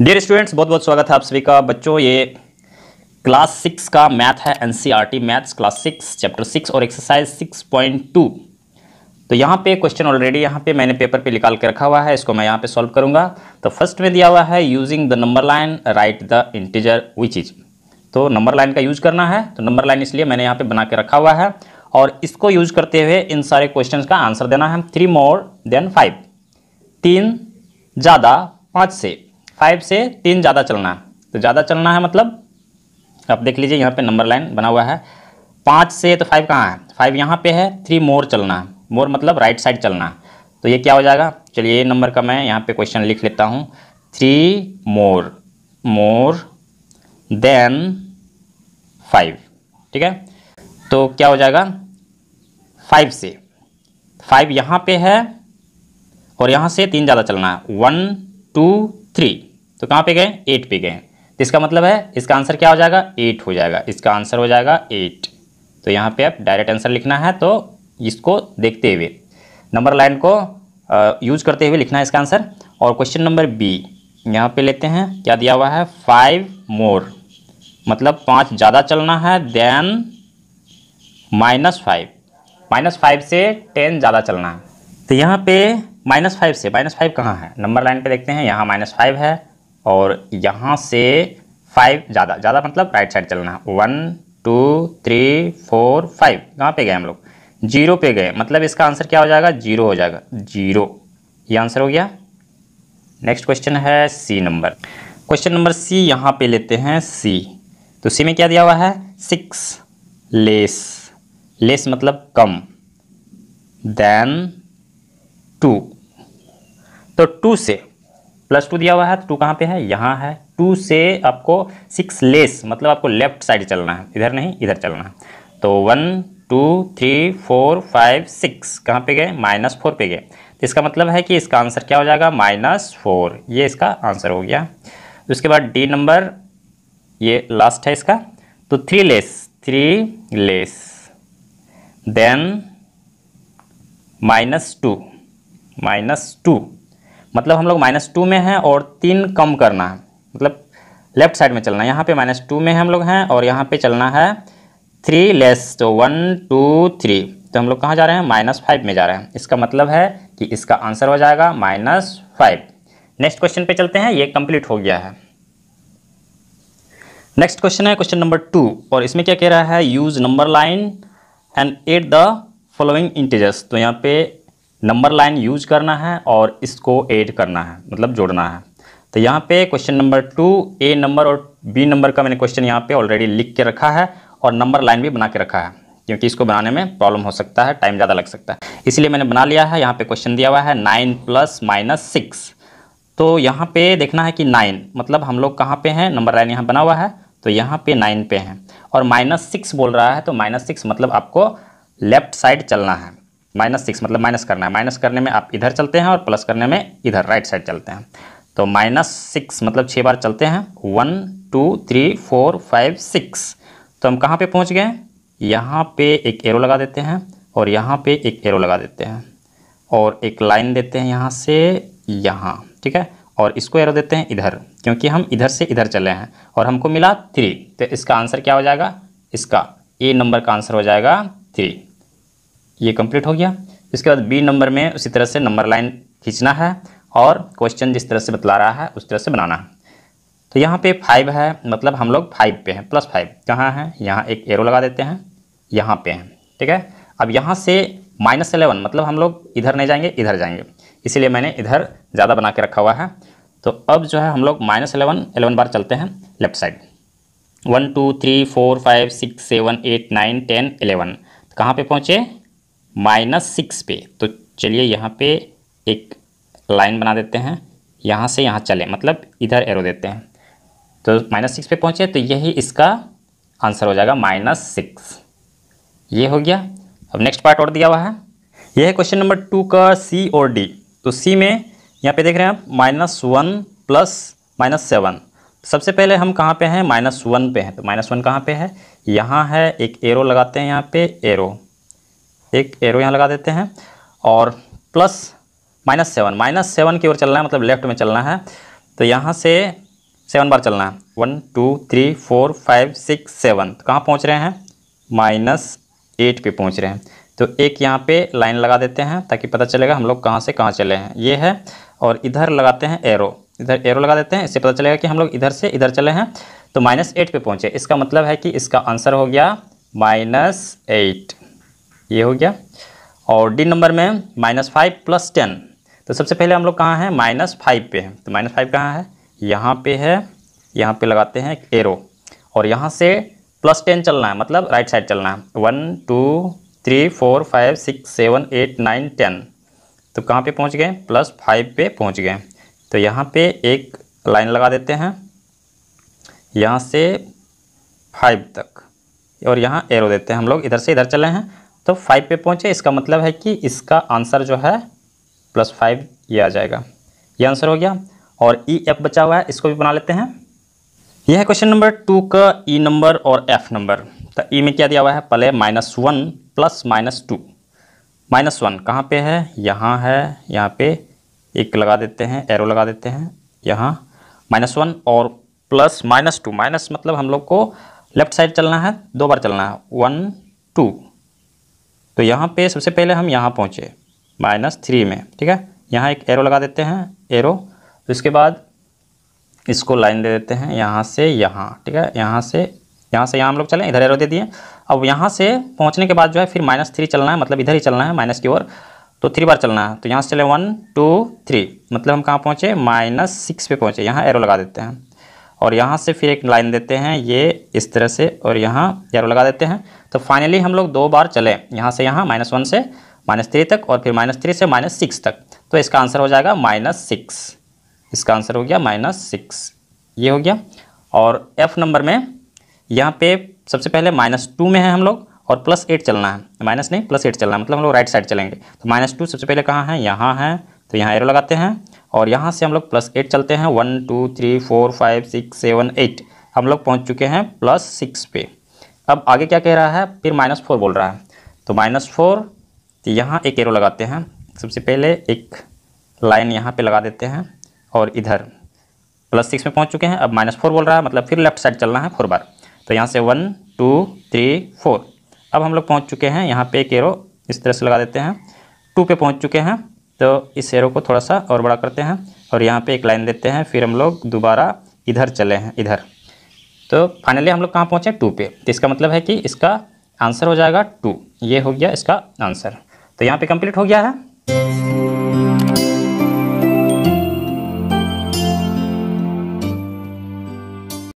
dear students बहुत बहुत स्वागत है आप सभी का बच्चों ये क्लास सिक्स का मैथ है T maths class six chapter six और एक्सरसाइज सिक्स पॉइंट टू तो यहाँ पे क्वेश्चन ऑलरेडी यहाँ पे मैंने पेपर पे निकाल के रखा हुआ है इसको मैं यहाँ पे सॉल्व करूँगा तो फर्स्ट में दिया हुआ है using the number line write the integer which is तो नंबर लाइन का यूज करना है तो नंबर लाइन इसलिए मैंने यहाँ पे बना के रखा हुआ है और इसको यूज करते हुए इन सारे क्वेश्चन का आंसर देना है थ्री मोर देन फाइव तीन ज़्यादा पाँच से फाइव से तीन ज़्यादा चलना है तो ज़्यादा चलना है मतलब आप देख लीजिए यहाँ पे नंबर लाइन बना हुआ है पाँच से तो फाइव कहाँ है फाइव यहाँ पे है थ्री मोर चलना है मोर मतलब राइट साइड चलना है तो ये क्या हो जाएगा चलिए ये नंबर का मैं यहाँ पे क्वेश्चन लिख लेता हूँ three more more than five ठीक है तो क्या हो जाएगा फाइव से फाइव यहाँ पे है और यहाँ से तीन ज़्यादा चलना है वन टू थ्री तो कहाँ पे गए एट पे गए तो इसका मतलब है इसका आंसर क्या हो जाएगा एट हो जाएगा इसका आंसर हो जाएगा एट तो यहाँ पे आप डायरेक्ट आंसर लिखना है तो इसको देखते हुए नंबर लाइन को यूज करते हुए लिखना है इसका आंसर और क्वेश्चन नंबर बी यहाँ पे लेते हैं क्या दिया हुआ है फाइव मोर मतलब पाँच ज़्यादा चलना है then minus five minus five से टेन ज़्यादा चलना है तो यहाँ पे माइनस फाइव से माइनस फाइव कहाँ है नंबर लाइन पे देखते हैं यहाँ माइनस फाइव है और यहाँ से फाइव ज़्यादा ज़्यादा मतलब राइट साइड चलना है one two three four five कहाँ पे गए हम लोग जीरो पे गए मतलब इसका आंसर क्या हो जाएगा जीरो हो जाएगा जीरो ये आंसर हो गया नेक्स्ट क्वेश्चन है C number question number C यहाँ पे लेते हैं सी तो सी में क्या दिया हुआ है सिक्स लेस लेस मतलब कम देन टू तो टू से प्लस टू दिया हुआ है तो टू कहाँ पे है यहाँ है टू से आपको सिक्स लेस मतलब आपको लेफ्ट साइड चलना है इधर नहीं इधर चलना है तो one two three four five six कहाँ पे गए माइनस फोर पे गए तो इसका मतलब है कि इसका आंसर क्या हो जाएगा माइनस फोर ये इसका आंसर हो गया उसके बाद डी नंबर ये लास्ट है इसका तो three less three less than minus two minus two मतलब हम लोग माइनस टू में हैं और तीन कम करना है मतलब लेफ्ट साइड में चलना है यहाँ पे माइनस टू में हम लोग हैं और यहाँ पे चलना है थ्री लेस तो वन टू थ्री तो हम लोग कहाँ जा रहे हैं माइनस फाइव में जा रहे हैं इसका मतलब है कि इसका आंसर हो जाएगा माइनस फाइव नेक्स्ट क्वेश्चन पे चलते हैं ये कंप्लीट हो गया है नेक्स्ट क्वेश्चन है क्वेश्चन नंबर टू और इसमें क्या कह रहा है use number line and add the following integers तो यहाँ पे नंबर लाइन यूज करना है और इसको ऐड करना है मतलब जोड़ना है तो यहाँ पे question number two A number और बी नंबर का मैंने क्वेश्चन यहाँ पे ऑलरेडी लिख के रखा है और नंबर लाइन भी बना के रखा है क्योंकि इसको बनाने में प्रॉब्लम हो सकता है टाइम ज़्यादा लग सकता है इसलिए मैंने बना लिया है यहाँ पे क्वेश्चन दिया हुआ है नाइन प्लस माइनस सिक्स तो यहाँ पे देखना है कि नाइन मतलब हम लोग कहाँ पे हैं नंबर लाइन यहाँ बना हुआ है तो यहाँ पे नाइन पे हैं और माइनस सिक्स बोल रहा है तो माइनस सिक्स मतलब आपको लेफ्ट साइड चलना है माइनस सिक्स मतलब माइनस करना है माइनस करने में आप इधर चलते हैं और प्लस करने में इधर राइट साइड चलते हैं तो माइनस सिक्स मतलब छः बार चलते हैं one two three four five six तो हम कहाँ पे पहुँच गए यहाँ पे एक एरो लगा देते हैं और यहाँ पे एक एरो लगा देते हैं और एक लाइन देते हैं यहाँ से यहाँ ठीक है और इसको एरो देते हैं इधर क्योंकि हम इधर से इधर चले हैं और हमको मिला थ्री तो इसका आंसर क्या हो जाएगा इसका ए नंबर का आंसर हो जाएगा थ्री ये कंप्लीट हो गया इसके बाद बी नंबर में उसी तरह से नंबर लाइन खींचना है और क्वेश्चन जिस तरह से बतला रहा है उस तरह से बनाना है तो यहाँ पे फाइव है मतलब हम लोग फाइव पे हैं प्लस फाइव कहाँ हैं यहाँ एक एरो लगा देते हैं यहाँ पे हैं ठीक है अब यहाँ से माइनस एलेवन मतलब हम लोग इधर नहीं जाएंगे इधर जाएंगे इसीलिए मैंने इधर ज़्यादा बना के रखा हुआ है तो अब जो है हम लोग माइनस एलेवन एलेवन बार चलते हैं left side one two three four five six seven eight nine ten eleven कहाँ पर पहुँचे माइनस सिक्स पे तो चलिए यहाँ पे एक लाइन बना देते हैं यहाँ से यहाँ चले मतलब इधर एरो देते हैं तो माइनस सिक्स पे पहुँचे तो यही इसका आंसर हो जाएगा माइनस सिक्स ये हो गया अब नेक्स्ट पार्ट और दिया हुआ है यह है क्वेश्चन नंबर टू का सी और डी तो सी में यहाँ पे देख रहे हैं आप minus one plus minus seven तो सबसे पहले हम कहाँ पे हैं माइनस वन पे हैं तो माइनस वन कहाँ पे है यहाँ है एक एरो लगाते हैं यहाँ पे एरो एक एरो यहाँ लगा देते हैं और plus minus seven minus seven की ओर चलना है मतलब लेफ्ट में चलना है तो यहाँ से सेवन बार चलना है one two three four five six seven तो कहाँ पहुँच रहे हैं माइनस एट पे पहुँच रहे हैं तो एक यहाँ पे लाइन लगा देते हैं ताकि पता चलेगा हम लोग कहाँ से कहाँ चले हैं ये है और इधर लगाते हैं एरो इधर एरो लगा देते हैं इससे पता चलेगा कि हम लोग इधर से इधर चले हैं तो माइनस एट पर पहुँचे इसका मतलब है कि इसका आंसर हो गया माइनस एट ये हो गया और डी नंबर में माइनस फाइव प्लस टेन तो सबसे पहले हम लोग कहाँ हैं माइनस फाइव पे हैं तो माइनस फाइव कहाँ है यहाँ पे है यहाँ पे लगाते हैं एरो और यहाँ से प्लस टेन चलना है मतलब राइट साइड चलना है one two three four five six seven eight nine ten तो कहाँ पे पहुँच गए प्लस फाइव पे पहुँच गए तो यहाँ पे एक लाइन लगा देते हैं यहाँ से फाइव तक और यहाँ एरो देते हैं हम लोग इधर से इधर चले हैं तो फाइव पे पहुँचे इसका मतलब है कि इसका आंसर जो है प्लस फाइव ये आ जाएगा ये आंसर हो गया और ई e, एफ बचा हुआ है इसको भी बना लेते हैं यह है क्वेश्चन नंबर टू का ई e नंबर और एफ नंबर तो ई e में क्या दिया हुआ है पहले minus one plus minus two minus one कहाँ पे है यहाँ है यहाँ पे एक लगा देते हैं एरो लगा देते हैं यहाँ माइनस वन और प्लस माइनस टू माइनस मतलब हम लोग को लेफ्ट साइड चलना है दो बार चलना है वन टू तो यहाँ पे सबसे पहले हम यहाँ पहुँचे माइनस थ्री में ठीक है यहाँ एक एरो लगा देते हैं एरो तो इसके बाद इसको लाइन दे देते हैं यहाँ से यहाँ ठीक है यहाँ से यहाँ से यहाँ हम लोग चलें इधर एरो दे दिए अब यहाँ से पहुँचने के बाद जो है फिर माइनस थ्री चलना है मतलब इधर ही चलना है माइनस की ओर तो थ्री बार चलना है तो यहाँ से चले वन टू थ्री मतलब हम कहाँ पहुँचे माइनस सिक्स पे पहुँचे यहाँ एरो लगा देते हैं और यहाँ से फिर एक लाइन देते हैं ये इस तरह से और यहाँ जरूर लगा देते हैं तो फाइनली हम लोग दो बार चले यहाँ से यहाँ माइनस वन से माइनस थ्री तक और फिर माइनस थ्री से माइनस सिक्स तक तो इसका आंसर हो जाएगा माइनस सिक्स इसका आंसर हो गया माइनस सिक्स ये हो गया और एफ नंबर में यहाँ पे सबसे पहले माइनस टू में है हम लोग और प्लस एट चलना है माइनस नहीं प्लस एट चलना है मतलब हम लोग राइट साइड चलेंगे तो माइनस टू सबसे पहले कहाँ है यहाँ है तो यहाँ एरो लगाते हैं और यहाँ से हम लोग प्लस एट चलते हैं one two three four five six seven eight हम लोग पहुँच चुके हैं प्लस सिक्स पे अब आगे क्या कह रहा है फिर माइनस फोर बोल रहा है तो माइनस फोर तो यहाँ एक एरो लगाते हैं सबसे पहले एक लाइन यहाँ पे लगा देते हैं और इधर प्लस सिक्स में पहुँच चुके हैं अब माइनस फोर बोल रहा है मतलब फिर लेफ्ट साइड चलना है फोर बार तो यहाँ से वन टू थ्री फोर अब हम लोग पहुँच चुके हैं यहाँ पे एक एरो इस तरह से लगा देते हैं टू पे पहुँच चुके हैं तो इस एरो को थोड़ा सा और बड़ा करते हैं और यहाँ पे एक लाइन देते हैं फिर हम लोग दोबारा इधर चले हैं इधर तो फाइनली हम लोग कहाँ पहुँचे टू पे तो इसका मतलब है कि इसका आंसर हो जाएगा टू ये हो गया इसका आंसर तो यहाँ पे कंप्लीट हो गया है